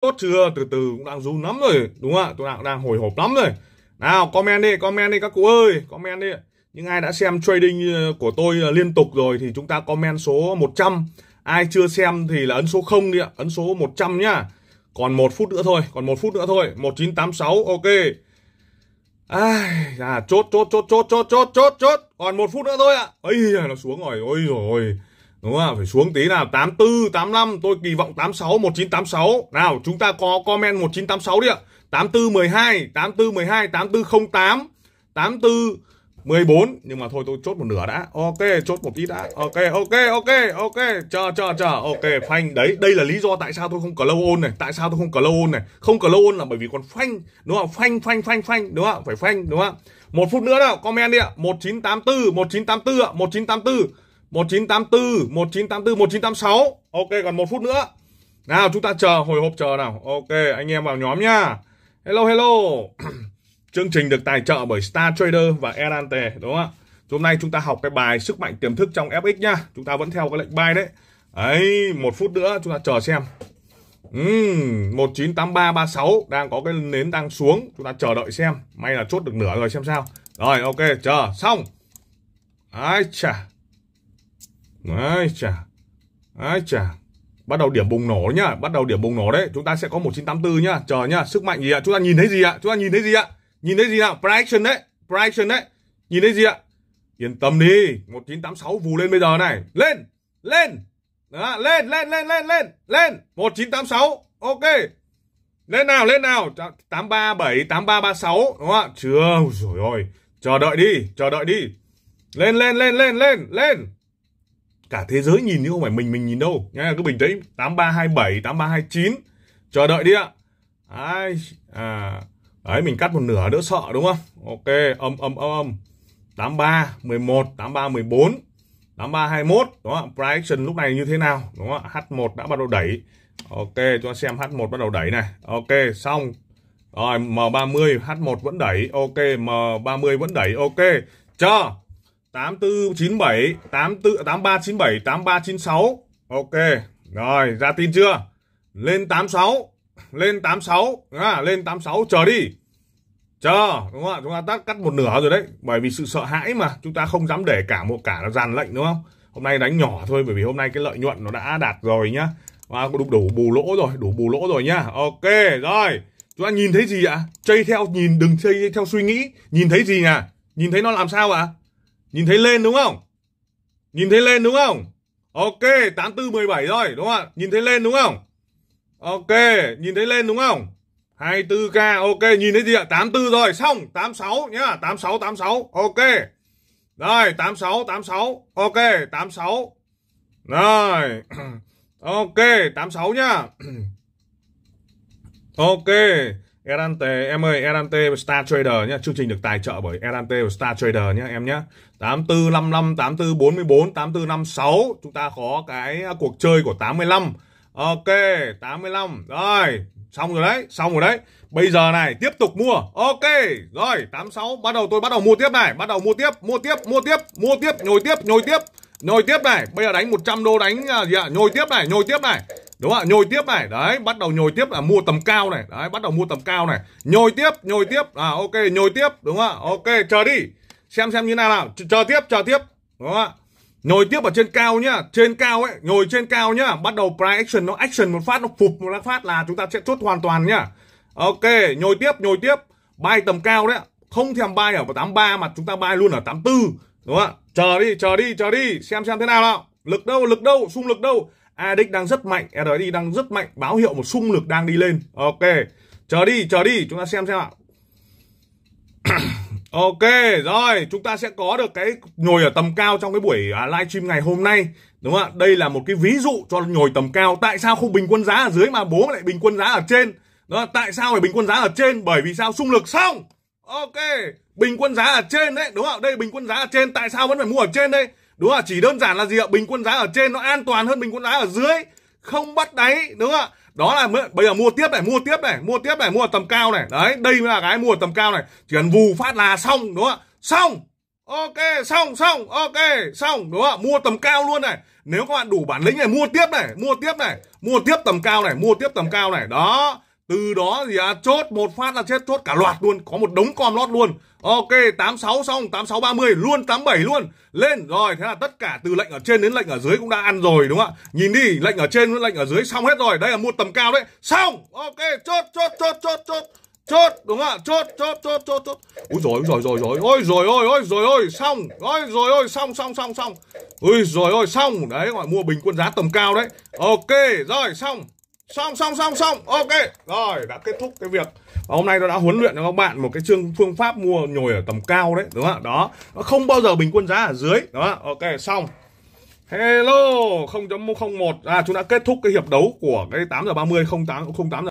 tốt chưa từ từ cũng đang run lắm rồi đúng không ạ tôi đang đang hồi hộp lắm rồi nào comment đi comment đi các cụ ơi comment đi những ai đã xem trading ờ, của tôi ờ, liên tục rồi thì chúng ta comment số 100 ai chưa xem thì là ấn số 0 đi ạ ấn số 100 nhá còn một phút nữa thôi còn một phút nữa thôi 1986 ok ai à, chốt chốt chốt chốt chốt chốt chốt chốt còn một phút nữa thôi ạ ấy nó xuống rồi ôi rồi đúng không phải xuống tí nào 84 85 tôi kỳ vọng 86 1986 nào chúng ta có comment 1986 đi ạ 84 12 84 12 84 08 84 14 nhưng mà thôi tôi chốt một nửa đã ok chốt một tí đã ok ok ok ok chờ chờ chờ ok phanh đấy đây là lý do tại sao tôi không cờ lâu ôn này tại sao tôi không cờ lâu ôn này không cờ lâu ôn là bởi vì còn phanh đúng không phanh phanh phanh phanh đúng không phải phanh đúng không một phút nữa nào comment đi ạ 1984 1984 1984 1984, 1984, 1986. Ok, còn một phút nữa. Nào, chúng ta chờ, hồi hộp chờ nào. Ok, anh em vào nhóm nha. Hello, hello. Chương trình được tài trợ bởi Star Trader và Erante, đúng không ạ? Hôm nay chúng ta học cái bài sức mạnh tiềm thức trong FX nhá. Chúng ta vẫn theo cái lệnh bài đấy. Ấy, một phút nữa chúng ta chờ xem. Uhm, 198336 đang có cái nến đang xuống, chúng ta chờ đợi xem. May là chốt được nửa rồi xem sao. Rồi, ok, chờ, xong. Ai chà ai chà. ai chà. Bắt đầu điểm bùng nổ nhá, bắt đầu điểm bùng nổ đấy. Chúng ta sẽ có 1984 nhá. Chờ nhá, sức mạnh gì ạ? Chúng ta nhìn thấy gì ạ? Chúng ta nhìn thấy gì ạ? Nhìn thấy gì nào? Prediction đấy. Prediction đấy. Nhìn thấy gì ạ? Yên tâm đi, 1986 vù lên bây giờ này. Lên, lên. Đó, lên, lên, lên, lên, lên, lên. 1986. Ok. Lên nào, lên nào. 837, 8336, đúng không ạ? Chưa, rồi ôi. Chờ đợi đi, chờ đợi đi. Lên, lên, lên, lên, lên, lên cả thế giới nhìn chứ không phải mình mình nhìn đâu nhá cứ bình tĩnh 8327 8329 chờ đợi đi ạ Ai, à, đấy mình cắt một nửa đỡ sợ đúng không ok âm âm âm âm 83 11 83 14 83 21 đúng không price action lúc này như thế nào đúng không H1 đã bắt đầu đẩy ok cho xem H1 bắt đầu đẩy này ok xong rồi M30 H1 vẫn đẩy ok M30 vẫn đẩy ok cho 8497 84 8397 8396. Ok. Rồi, ra tin chưa? Lên 86, lên 86, à, lên 86 chờ đi. Chờ, đúng không ạ? Chúng ta tắt cắt một nửa rồi đấy, bởi vì sự sợ hãi mà chúng ta không dám để cả một cả nó dàn lệnh đúng không? Hôm nay đánh nhỏ thôi bởi vì hôm nay cái lợi nhuận nó đã đạt rồi nhá. Và đủ, đủ bù lỗ rồi, đủ bù lỗ rồi nhá. Ok, rồi. Chúng ta nhìn thấy gì ạ? À? Chơi theo nhìn đừng chơi theo suy nghĩ, nhìn thấy gì nhỉ Nhìn thấy nó làm sao ạ? À? Nhìn thấy lên đúng không? Nhìn thấy lên đúng không? Ok, 8417 rồi, đúng không ạ? Nhìn thấy lên đúng không? Ok, nhìn thấy lên đúng không? 24k, ok, nhìn thấy gì ạ? 84 rồi, xong, 86 nhá, 86, 86, ok. Rồi, 86, 86, ok, 86. Rồi, ok, 86 nhá. ok, Erante em ơi Erante Star Trader nhé chương trình được tài trợ bởi Erante Star Trader nhé em nhé 8455 8444 8456 chúng ta có cái cuộc chơi của 85 ok 85 rồi xong rồi đấy xong rồi đấy bây giờ này tiếp tục mua ok rồi 86 bắt đầu tôi bắt đầu mua tiếp này bắt đầu mua tiếp mua tiếp mua tiếp mua tiếp nhồi tiếp nhồi tiếp nhồi tiếp này bây giờ đánh 100 đô đánh à, gì ạ nhồi tiếp này nhồi tiếp này đúng không ạ nhồi tiếp này đấy bắt đầu nhồi tiếp là mua tầm cao này đấy bắt đầu mua tầm cao này nhồi tiếp nhồi tiếp à ok nhồi tiếp đúng không ạ ok chờ đi xem xem như nào nào chờ, chờ tiếp chờ tiếp đúng không ạ nhồi tiếp ở trên cao nhá trên cao ấy nhồi trên cao nhá bắt đầu price action nó action một phát nó phục một phát là chúng ta sẽ chốt hoàn toàn nhá ok nhồi tiếp nhồi tiếp bay tầm cao đấy không thèm bay ở 83 mà chúng ta bay luôn ở 84 đúng không ạ chờ đi chờ đi chờ đi xem xem thế nào nào lực đâu lực đâu xung lực đâu ADX đang rất mạnh, RSI đang rất mạnh, báo hiệu một xung lực đang đi lên. Ok, chờ đi, chờ đi, chúng ta xem xem ạ. ok, rồi, chúng ta sẽ có được cái nhồi ở tầm cao trong cái buổi à, livestream ngày hôm nay. Đúng không ạ? Đây là một cái ví dụ cho nhồi tầm cao. Tại sao không bình quân giá ở dưới mà bố lại bình quân giá ở trên? Đó, tại sao phải bình quân giá ở trên? Bởi vì sao? Xung lực xong. Ok, bình quân giá ở trên đấy, đúng không? ạ? Đây bình quân giá ở trên, tại sao vẫn phải mua ở trên đây? đúng không ạ chỉ đơn giản là gì ạ bình quân giá ở trên nó an toàn hơn bình quân giá ở dưới không bắt đáy đúng không ạ đó là bây giờ mua tiếp này mua tiếp này mua tiếp này mua ở tầm cao này đấy đây mới là cái mua ở tầm cao này chỉ cần vù phát là xong đúng không ạ xong ok xong xong ok xong đúng không ạ mua tầm cao luôn này nếu các bạn đủ bản lĩnh này mua tiếp này mua tiếp này mua tiếp tầm cao này mua tiếp tầm cao này đó từ đó gì à, chốt một phát là chết chốt cả loạt luôn có một đống con lót luôn ok 86 xong 86 30 luôn 87 luôn lên rồi thế là tất cả từ lệnh ở trên đến lệnh ở dưới cũng đã ăn rồi đúng không ạ nhìn đi lệnh ở trên với lệnh ở dưới xong hết rồi đây là mua tầm cao đấy xong ok chốt chốt chốt chốt chốt chốt đúng không ạ chốt chốt chốt chốt chốt ui rồi rồi rồi rồi ôi rồi ôi ôi rồi ôi xong ôi rồi ôi xong xong xong xong ui rồi ôi xong đấy gọi mua bình quân giá tầm cao đấy ok rồi xong xong xong xong xong ok rồi đã kết thúc cái việc và hôm nay tôi đã huấn luyện cho các bạn một cái chương phương pháp mua nhồi ở tầm cao đấy đúng không đó nó không bao giờ bình quân giá ở dưới đó ok xong hello 0.01 à chúng đã kết thúc cái hiệp đấu của cái 8 giờ 30 08 08 giờ